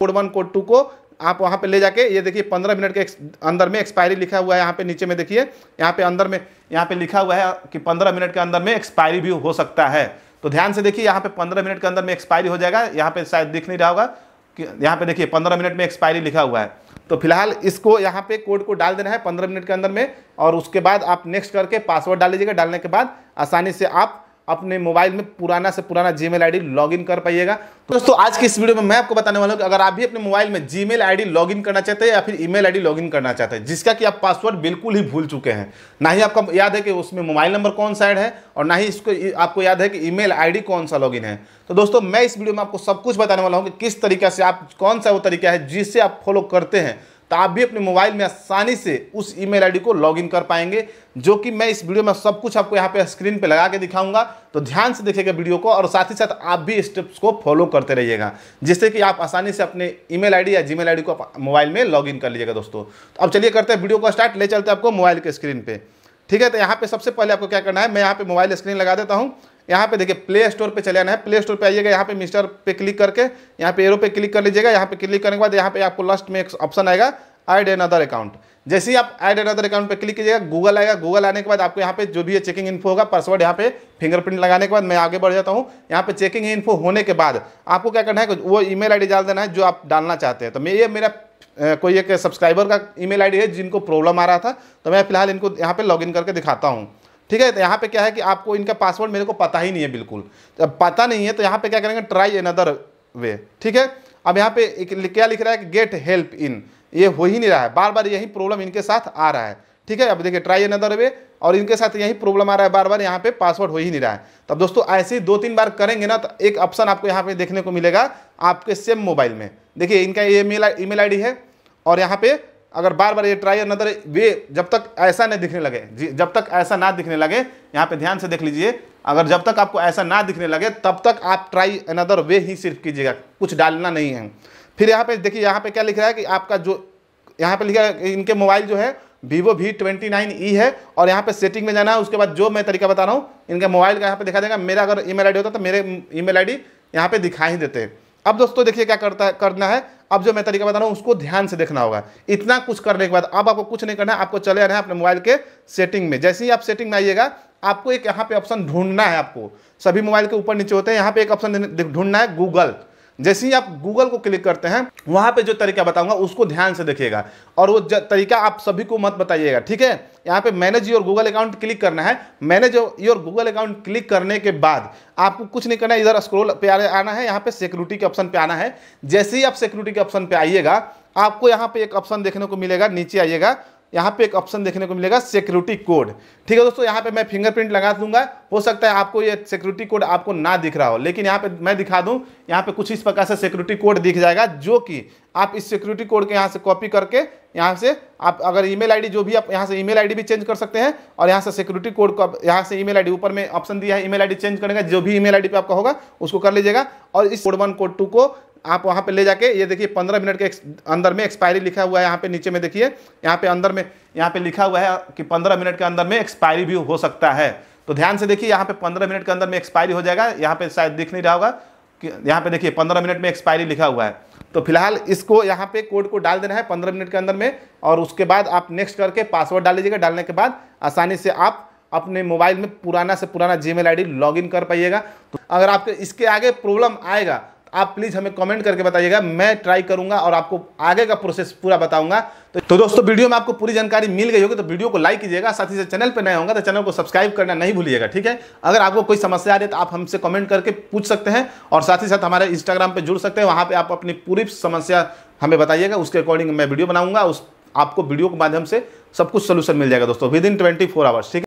code one code to को आप वहाँ पे ले जाके ये देखिए पंद्रह मिनट के अंदर में एक्सपायरी लिखा हुआ है यहाँ पे नीचे में देखिए यहाँ पे अंदर में यहाँ पे लिखा हुआ है कि पंद्रह मिनट के अंदर में एक्सपायरी भी हो सकता है तो ध्यान से देखिए यहाँ पे पंद्रह मिनट के अंदर में एक्सपायरी हो जाएगा यहाँ पे शायद दिख नहीं रहा होगा कि यहाँ पे देखिए पंद्रह मिनट में एक्सपायरी लिखा हुआ है तो फिलहाल इसको यहाँ पे कोड को डाल देना है पंद्रह मिनट के अंदर में और उसके बाद आप नेक्स्ट करके पासवर्ड डाल लीजिएगा डालने के बाद आसानी से आप अपने मोबाइल में पुराना से पुराना जी मेल लॉगिन कर पाइएगा तो दोस्तों आज की इस वीडियो में मैं आपको बताने वाला हूँ कि अगर आप भी अपने मोबाइल में जी मेल लॉगिन करना चाहते हैं या फिर ई मेल आई करना चाहते हैं जिसका कि आप पासवर्ड बिल्कुल ही भूल चुके हैं ना ही आपका याद है कि उसमें मोबाइल नंबर कौन सा ऐड है और ना ही इसको आपको याद है कि ई मेल कौन सा लॉग है तो दोस्तों मैं इस वीडियो में आपको सब कुछ बताने वाला हूँ कि किस तरीके से आप कौन सा वो तरीका है जिससे आप फॉलो करते हैं तो आप भी अपने मोबाइल में आसानी से उस ईमेल आईडी को लॉगिन कर पाएंगे जो कि मैं इस वीडियो में सब कुछ आपको यहाँ पे स्क्रीन पे लगा के दिखाऊंगा तो ध्यान से देखिएगा वीडियो को और साथ ही साथ आप भी स्टेप्स को फॉलो करते रहिएगा जिससे कि आप आसानी से अपने ईमेल आईडी या जी आईडी को मोबाइल में लॉगिन कर लीजिएगा दोस्तों तो अब चलिए करते हैं वीडियो को स्टार्ट ले चलते हैं आपको मोबाइल के स्क्रीन पर ठीक है तो यहाँ पर सबसे पहले आपको क्या करना है मैं यहाँ पर मोबाइल स्क्रीन लगा देता हूँ यहाँ पे देखिए प्ले स्टोर पे चले आना है प्ले स्टोर पे आइएगा यहाँ पे मिस्टर पे क्लिक करके यहाँ पे एरो पे क्लिक कर लीजिएगा यहाँ पे क्लिक करने के बाद यहाँ पे आपको लास्ट में एक ऑप्शन आएगा ऐड एन अदर अकाउंट जैसे ही आप ऐड एन अदर अकाउंट पे क्लिक कीजिएगा गूगल आएगा गूगल आने के बाद आपको यहाँ पे जो भी है चेकिंग इन्फो होगा पासवर्ड यहाँ पे फिंगरप्रिंट लगाने के बाद मैं आगे बढ़ जाता हूँ यहाँ पे चेकिंग इन्फो होने के बाद आपको क्या करना है वो ई मेल डाल देना है जो आप डालना चाहते हैं तो मैं ये मेरा कोई एक सब्सक्राइबर का ई मेल है जिनको प्रॉब्लम आ रहा था तो मैं फिलहाल इनको यहाँ पे लॉग करके दिखाता हूँ ठीक है तो यहाँ पे क्या है कि आपको इनका पासवर्ड मेरे को पता ही नहीं है बिल्कुल जब पता नहीं है तो यहाँ पे क्या करेंगे ट्राई अनदर वे ठीक है अब यहाँ पे एक क्या लिख रहा है कि गेट हेल्प इन ये हो ही नहीं रहा है बार बार यही प्रॉब्लम इनके साथ आ रहा है ठीक है अब देखिए ट्राई अनदर वे और इनके साथ यही प्रॉब्लम आ रहा है बार बार यहाँ पे पासवर्ड हो ही नहीं रहा है तब तो दोस्तों ऐसे ही दो तीन बार करेंगे ना तो एक ऑप्शन आपको यहाँ पे देखने को मिलेगा आपके सेम मोबाइल में देखिए इनका ये मेल ईमेल आईडी है और यहाँ पे अगर बार बार ये ट्राई अनदर वे जब तक ऐसा नहीं दिखने लगे जब तक ऐसा ना दिखने लगे यहाँ पे ध्यान से देख लीजिए अगर जब तक आपको ऐसा ना दिखने लगे तब तक आप ट्राई अनदर वे ही सिर्फ कीजिएगा कुछ डालना नहीं है फिर यहाँ पे देखिए यहाँ पे क्या लिख रहा है कि आपका जो यहाँ पे लिखा है इनके मोबाइल जो है Vivo V twenty nine E है और यहाँ पे सेटिंग में जाना है उसके बाद जो मैं तरीका बता रहा हूँ इनके मोबाइल का यहाँ पे दिखा देगा मेरा अगर ई मेल होता तो मेरे ई मेल यहाँ पे दिखा ही देते हैं अब दोस्तों देखिए क्या करता है करना है अब जो मैं तरीका बता रहा हूँ उसको ध्यान से देखना होगा इतना कुछ करने के बाद अब आपको कुछ नहीं करना है आपको चले आना है अपने मोबाइल के सेटिंग में जैसे ही आप सेटिंग में आइएगा आपको एक यहाँ पे ऑप्शन ढूंढना है आपको सभी मोबाइल के ऊपर नीचे होते हैं यहाँ पे एक ऑप्शन ढूंढना है गूगल जैसे ही आप गूगल को क्लिक करते हैं वहां पे जो तरीका बताऊंगा उसको ध्यान से देखिएगा और वो तरीका आप सभी को मत बताइएगा ठीक है यहाँ पे manage your Google account click करना है manage your Google account click करने के बाद आपको कुछ नहीं करना है इधर स्क्रोल पे आना है यहाँ पे सिक्योरिटी के ऑप्शन पे आना है जैसे ही आप सिक्योरिटी के ऑप्शन पे आइएगा आपको यहाँ पे एक ऑप्शन देखने को मिलेगा नीचे आइएगा यहाँ पे एक ऑप्शन देखने को मिलेगा सिक्योरिटी कोड ठीक है दोस्तों यहाँ पे मैं फिंगरप्रिंट लगा दूंगा हो सकता है आपको ये सिक्योरिटी कोड आपको ना दिख रहा हो लेकिन यहाँ पे मैं दिखा दूँ यहाँ पे कुछ इस प्रकार से सिक्योरिटी कोड दिख जाएगा जो कि आप इस सिक्योरिटी कोड के यहाँ से कॉपी करके यहाँ से आप अगर ई मेल जो भी आप यहाँ से ई मेल भी चेंज कर सकते हैं और यहाँ से सिक्योरिटी कोड को यहाँ से ई मेल ऊपर में ऑप्शन दिया है ई मेल चेंज करेगा जो भी ई मेल पे आपका होगा उसको कर लीजिएगा और इस कोड वन कोड टू को आप वहाँ पे ले जाके ये देखिए पंद्रह मिनट के अंदर में एक्सपायरी लिखा हुआ है यहाँ पे नीचे में देखिए यहाँ पे अंदर में यहाँ पे लिखा हुआ है कि पंद्रह मिनट के अंदर में एक्सपायरी भी हो सकता है तो ध्यान से देखिए यहाँ पे पंद्रह मिनट के अंदर में एक्सपायरी हो जाएगा यहाँ पे शायद दिख नहीं रहा होगा कि यहाँ पे देखिए पंद्रह मिनट में एक्सपायरी लिखा हुआ है तो फिलहाल इसको यहाँ पे कोड को डाल देना है पंद्रह मिनट के अंदर में और उसके बाद आप नेक्स्ट करके पासवर्ड डाल लीजिएगा डालने के बाद आसानी से आप अपने मोबाइल में पुराना से पुराना जी मेल कर पाइएगा तो अगर आपके इसके आगे प्रॉब्लम आएगा आप प्लीज़ हमें कमेंट करके बताइएगा मैं ट्राई करूंगा और आपको आगे का प्रोसेस पूरा बताऊंगा तो, तो दोस्तों वीडियो में आपको पूरी जानकारी मिल गई होगी तो वीडियो को लाइक कीजिएगा साथ ही साथ चैनल पर नया होंगे तो चैनल को सब्सक्राइब करना नहीं भूलिएगा ठीक है अगर आपको कोई समस्या आ रही है तो आप हमसे कमेंट करके पूछ सकते हैं और साथ ही साथ हमारे इंस्टाग्राम पर जुड़ सकते हैं वहाँ पर आप अपनी पूरी समस्या हमें बताइएगा उसके अकॉर्डिंग मैं वीडियो बनाऊंगा उस आपको वीडियो के माध्यम से सब कुछ सोल्यूशन मिल जाएगा दोस्तों within twenty four hours ठीक है